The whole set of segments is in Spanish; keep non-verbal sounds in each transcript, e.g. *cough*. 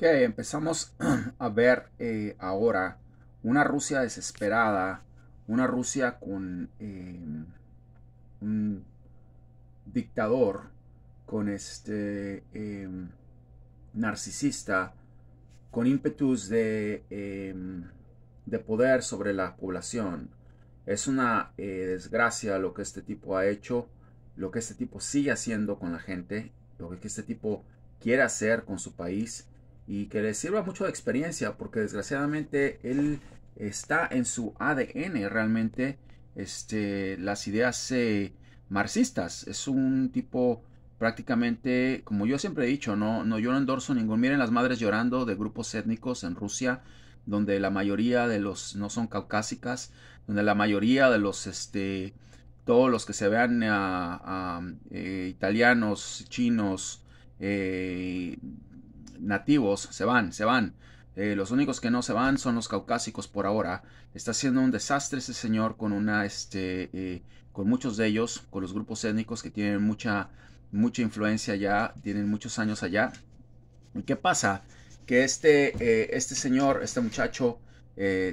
Ok, empezamos *clears throat* a ver eh, ahora una Rusia desesperada, una Rusia con eh, un dictador, con este em, narcisista, con ímpetus de, em, de, poder sobre la población. Es una eh, desgracia lo que este tipo ha hecho, lo que este tipo sigue haciendo con la gente, lo que este tipo quiere hacer con su país y que le sirva mucho de experiencia porque desgraciadamente él está en su ADN realmente este, las ideas eh, marxistas. Es un tipo prácticamente, como yo siempre he dicho, no, no, yo no endorso ningún. Miren las madres llorando de grupos étnicos en Rusia, donde la mayoría de los no son caucásicas, donde la mayoría de los, este, todos los que se vean eh, a, eh, italianos, chinos, eh, nativos se van, se van. Eh, los únicos que no se van son los caucásicos por ahora. Está haciendo un desastre ese señor con una, este, eh, con muchos de ellos, con los grupos étnicos que tienen mucha, mucha influencia allá, tienen muchos años allá. ¿Y qué pasa? Que este, eh, este señor, este muchacho,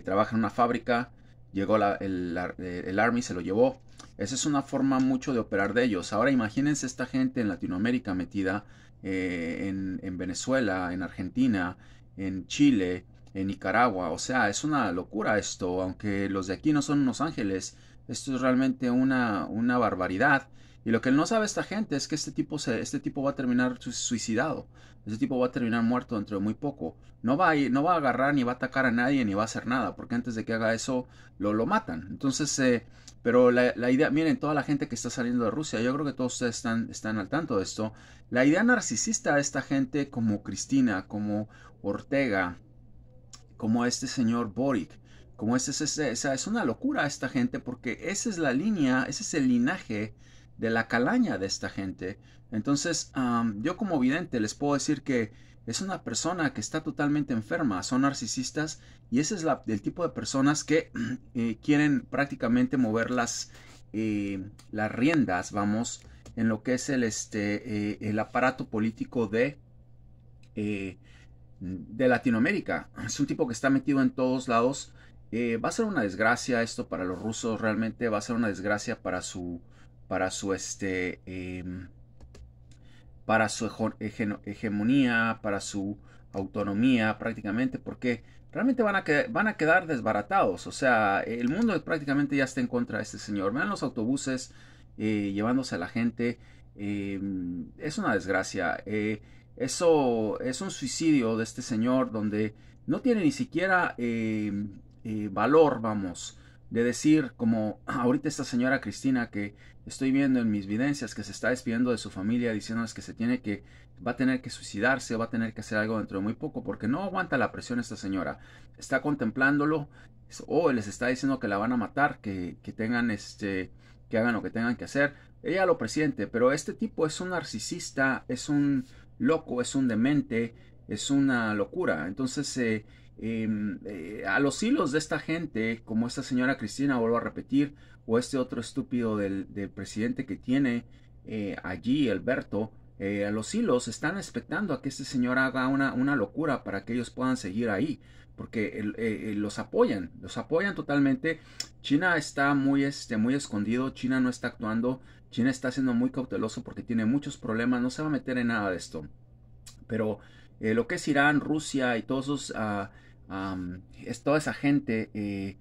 trabaja en una fábrica, llegó el, el Army, se lo llevó, esa es una forma mucho de operar de ellos. Ahora imagínense esta gente en Latinoamérica metida eh, en, en, Venezuela, en Argentina, en Chile, en Nicaragua. O sea, es una locura esto. Aunque los de aquí no son unos ángeles, esto es realmente una, una barbaridad. Y lo que no sabe esta gente es que este tipo, se, este tipo va a terminar suicidado. Este tipo va a terminar muerto dentro de muy poco. No va, a, no va a agarrar ni va a atacar a nadie ni va a hacer nada, porque antes de que haga eso lo, lo matan. Entonces, eh, pero la, idea, miren, toda la gente que está saliendo de Rusia, yo creo que todos ustedes están, están al tanto de esto. La idea narcisista de esta gente como Cristina, como Ortega, como este señor Boric, como este, es, esa es una locura esta gente, porque esa es la línea, ese es el linaje de la calaña de esta gente. Entonces, yo como vidente les puedo decir que es una persona que está totalmente enferma, son narcisistas y ese es el tipo de personas que *clears throat* eh, quieren prácticamente mover las, eh, las riendas, vamos, en lo que es el, este, eh, el aparato político de, de Latinoamérica. Es un tipo que está metido en todos lados. va a ser una desgracia esto para los rusos, realmente va a ser una desgracia para su, para su este em, para su hegemonía, para su autonomía prácticamente, porque realmente van a, van a quedar desbaratados. O sea, el mundo prácticamente ya está en contra de este señor. Vean los autobuses eh, llevándose a la gente. Em, es una desgracia. Eh, eso es un suicidio de este señor donde no tiene ni siquiera em, eh, valor, vamos, de decir, como *clears throat* ahorita esta señora Cristina que estoy viendo en mis videncias, que se está despidiendo de su familia, diciéndoles que se tiene que, va a tener que suicidarse, va a tener que hacer algo dentro de muy poco, porque no aguanta la presión esta señora. Está contemplándolo, o les está diciendo que la van a matar, que, que tengan este, que hagan lo que tengan que hacer. Ella lo presiente, pero este tipo es un narcisista, es un loco, es un demente, es una locura. Entonces, eh, Em, eh, a los hilos de esta gente, como esta señora Cristina, vuelvo a repetir, o este otro estúpido del, del presidente que tiene eh, allí, Alberto, eh, a los hilos están esperando a que este señor haga una, una locura para que ellos puedan seguir ahí, porque los apoyan, los apoyan totalmente. China está muy, este, muy escondido, China no está actuando, China está siendo muy cauteloso porque tiene muchos problemas, no se va a meter en nada de esto. Pero lo que es Irán, Rusia y todos esos... Ah, es toda esa gente, eh,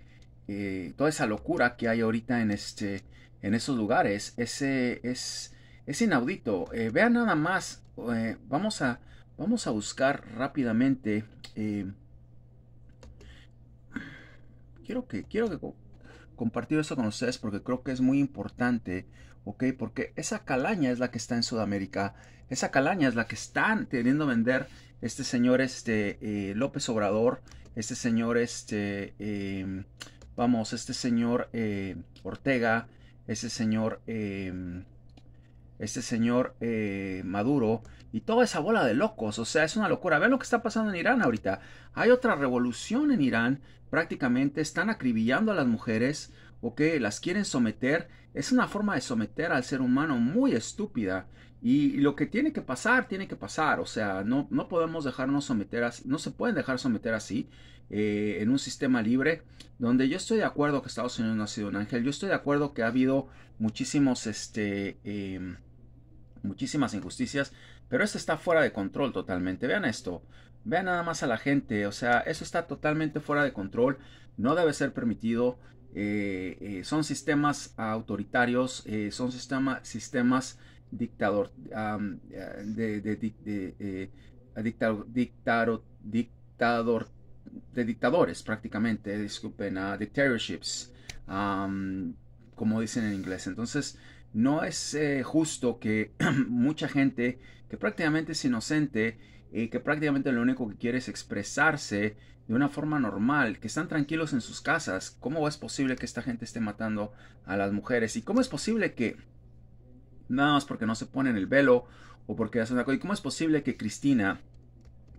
eh, toda esa locura que hay ahorita en, este, en esos lugares, ese, es, es inaudito. Eh, vean nada más, vamos, a, vamos a buscar rápidamente. quiero que, quiero que compartir eso con ustedes porque creo que es muy importante, ¿ok? Porque esa calaña es la que está en Sudamérica, esa calaña es la que están teniendo vender este señor este, eh, López Obrador, este señor este, em, vamos, este señor eh, Ortega, este señor, em, este señor eh, Maduro y toda esa bola de locos. O sea, es una locura. Vean lo que está pasando en Irán ahorita. Hay otra revolución en Irán. Prácticamente están acribillando a las mujeres o que las quieren someter, es una forma de someter al ser humano muy estúpida. Y lo que tiene que pasar, tiene que pasar. O sea, no, no podemos dejarnos someter así, no se pueden dejar someter así eh, en un sistema libre, donde yo estoy de acuerdo que Estados Unidos no ha sido un ángel, yo estoy de acuerdo que ha habido muchísimos, este, em, muchísimas injusticias, pero esto está fuera de control totalmente. Vean esto, vean nada más a la gente, o sea, eso está totalmente fuera de control, no debe ser permitido. Eh, eh, son sistemas autoritarios, eh, son sistema, sistemas dictador, eh, de, de, de, dictador, de dictadores prácticamente, disculpen, a ah, dictatorships, como dicen en inglés. Entonces, no es eh, justo que *clears throat* mucha gente que prácticamente es inocente y eh, que prácticamente lo único que quiere es expresarse de una forma normal, que están tranquilos en sus casas. ¿Cómo es posible que esta gente esté matando a las mujeres? ¿Y cómo es posible que nada más porque no se ponen el velo o porque hacen algo cosa? ¿Y cómo es posible que Cristina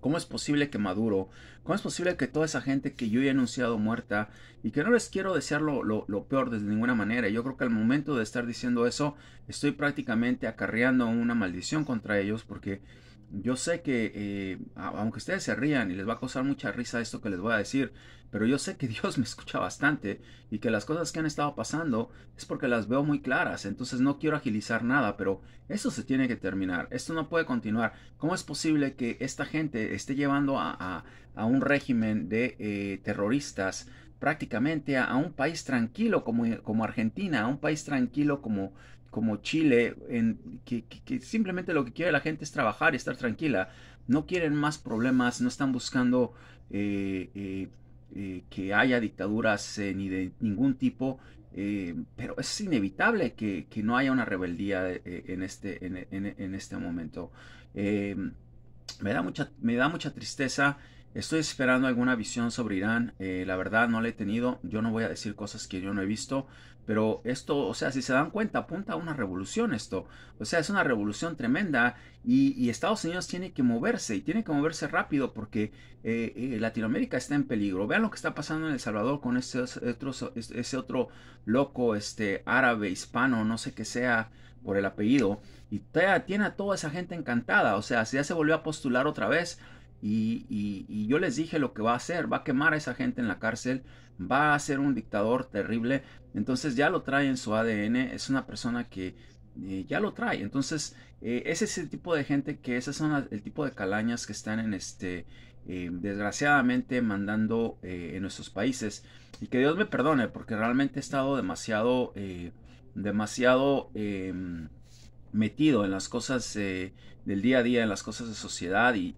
¿Cómo es posible que Maduro? ¿Cómo es posible que toda esa gente que yo he anunciado muerta y que no les quiero desear lo, lo peor de ninguna manera? Yo creo que al momento de estar diciendo eso, estoy prácticamente acarreando una maldición contra ellos porque yo sé que, eh, aunque ustedes se rían y les va a causar mucha risa esto que les voy a decir, pero yo sé que *laughs* Dios me escucha bastante y que las cosas que han estado pasando es porque las veo muy claras, entonces no quiero agilizar nada, pero eso se tiene que terminar, esto no puede continuar. ¿Cómo es posible que esta gente esté llevando a, a, un régimen de eh, terroristas prácticamente a, un país tranquilo como, como Argentina, a un país tranquilo como como Chile, que, simplemente lo que quiere la gente es trabajar y estar tranquila. No quieren más problemas, no están buscando eh, eh, eh, que haya dictaduras ni de ningún tipo, pero es inevitable que, no haya una rebeldía en, este, este momento. me, da mucha, me da mucha tristeza Estoy esperando alguna visión sobre Irán. Eh, la verdad no la he tenido. Yo no voy a decir cosas que yo no he visto. Pero esto, o sea, si se dan cuenta, apunta a una revolución esto. O sea, es una revolución tremenda. Y, Estados Unidos tiene que moverse y tiene que moverse rápido porque eh, eh, Latinoamérica está en peligro. Vean lo que está pasando en El Salvador con ese otro, ese este otro loco este, este árabe, hispano, no sé qué sea por el apellido. Y tiene a toda esa gente encantada. O sea, si ya se volvió a postular otra vez y, yo les dije lo que va a hacer, va a quemar a esa gente en la cárcel, va a ser un dictador terrible. Entonces ya lo trae en su ADN, es una persona que eh, ya lo trae. Entonces eh, ese es el tipo de gente que, esas son el tipo de calañas que están en este, eh, desgraciadamente mandando en nuestros países. Y que Dios me perdone, porque realmente he estado demasiado, demasiado em, metido en las cosas eh, del día a día, en las cosas de sociedad y,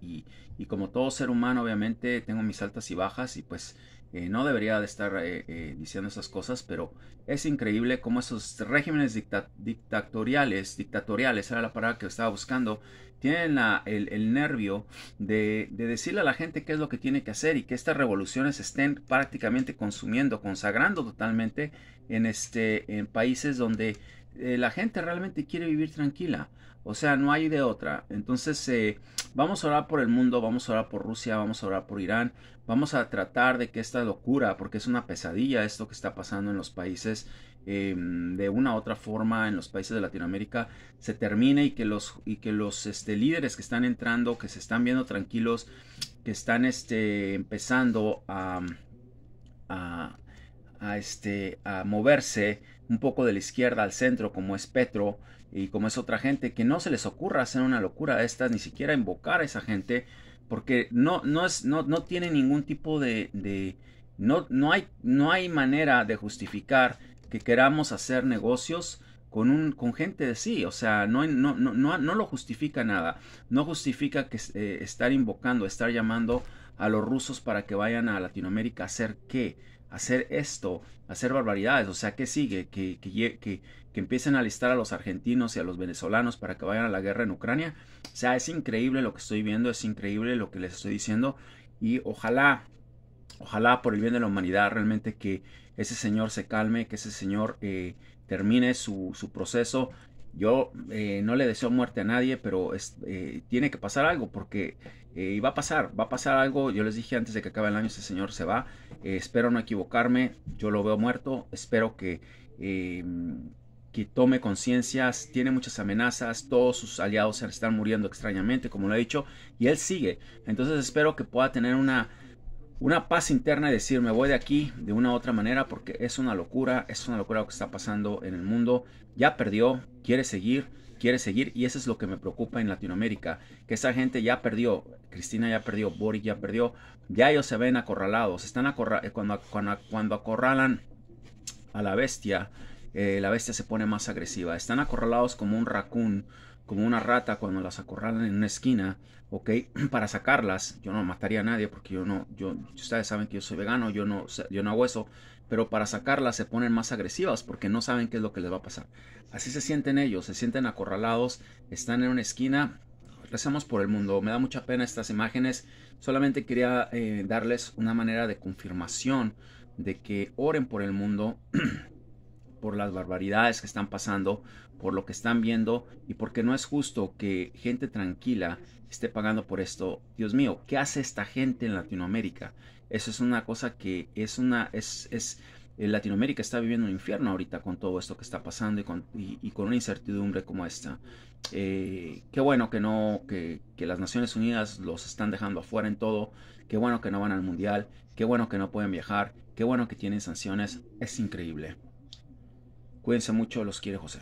como todo ser humano obviamente tengo mis altas y bajas y pues eh, no debería de estar eh, diciendo esas cosas, pero es increíble cómo esos regímenes dictatoriales, dictatoriales era la palabra que estaba buscando, tienen la, el, el, nervio de, de, decirle a la gente qué es lo que tiene que hacer y que estas revoluciones estén prácticamente consumiendo, consagrando totalmente en, este, en países donde eh, la gente realmente quiere vivir tranquila. O sea, no hay de otra. Entonces, eh, vamos a orar por el mundo, vamos a orar por Rusia, vamos a orar por Irán, vamos a tratar de que esta locura, porque es una pesadilla esto que está pasando en los países, em, de una u otra forma en los países de Latinoamérica, se termine y que los, y que los este, líderes que están entrando, que se están viendo tranquilos, que están este, empezando a a, este, a moverse un poco de la izquierda al centro, como es Petro y como es otra gente, que no se les ocurra hacer una locura de estas, ni siquiera invocar a esa gente, porque no, no, es, no, no tiene ningún tipo de... de no, no, hay, no hay manera de justificar que queramos hacer negocios con, un, con gente de sí, o sea, no, no, no, no lo justifica nada, no justifica que eh, estar invocando, estar llamando a los rusos para que vayan a Latinoamérica a hacer qué, hacer esto, hacer barbaridades. O sea, que sigue? ¿Que, que, que, empiecen a alistar a los argentinos y a los venezolanos para que vayan a la guerra en Ucrania. O sea, es increíble lo que estoy viendo, es increíble lo que les estoy diciendo. Y ojalá, ojalá por el bien de la humanidad, realmente que ese señor se calme, que ese señor eh, termine su, su proceso yo eh, no le deseo muerte a nadie, pero eh, tiene que pasar algo porque eh, va a pasar, va a pasar algo. Yo les dije antes de que acabe el año, ese señor se va. espero no equivocarme, yo lo veo muerto. Espero que, em, que tome conciencias. Tiene muchas amenazas, todos sus aliados se están muriendo extrañamente, como lo he dicho, y él sigue. Entonces espero que pueda tener una una paz interna y decir me voy de aquí de una u otra manera porque es una locura, es una locura lo que está pasando en el mundo. Ya perdió, quiere seguir, quiere seguir y eso es lo que me preocupa en Latinoamérica, que esa gente ya perdió, Cristina ya perdió, Boric ya perdió, ya ellos se ven acorralados, están eh, cuando, cuando, acorralan a la bestia, eh, la bestia se pone más agresiva, están acorralados como un raccoon como una rata cuando las acorralan en una esquina, ¿ok? *clears throat* Para sacarlas, yo no mataría a nadie porque yo no, yo, ustedes saben que yo soy vegano, yo no, yo no hago eso, pero para sacarlas se ponen más agresivas porque no saben qué es lo que les va a pasar. Así se sienten ellos, se sienten acorralados, están en una esquina, rezamos por el mundo. Me da mucha pena estas imágenes, solamente quería eh, darles una manera de confirmación de que oren por el mundo. *clears throat* por las barbaridades que están pasando, por lo que están viendo y porque no es justo que gente tranquila esté pagando por esto. Dios mío, ¿qué hace esta gente en Latinoamérica? Eso es una cosa que es una, es, es, eh, Latinoamérica está viviendo un infierno ahorita con todo esto que está pasando y con, y, con una incertidumbre como esta. Eh, qué bueno que no, que, que, las Naciones Unidas los están dejando afuera en todo. Qué bueno que no van al mundial. Qué bueno que no pueden viajar. Qué bueno que tienen sanciones. Es increíble. Cuídense mucho, los quiere José.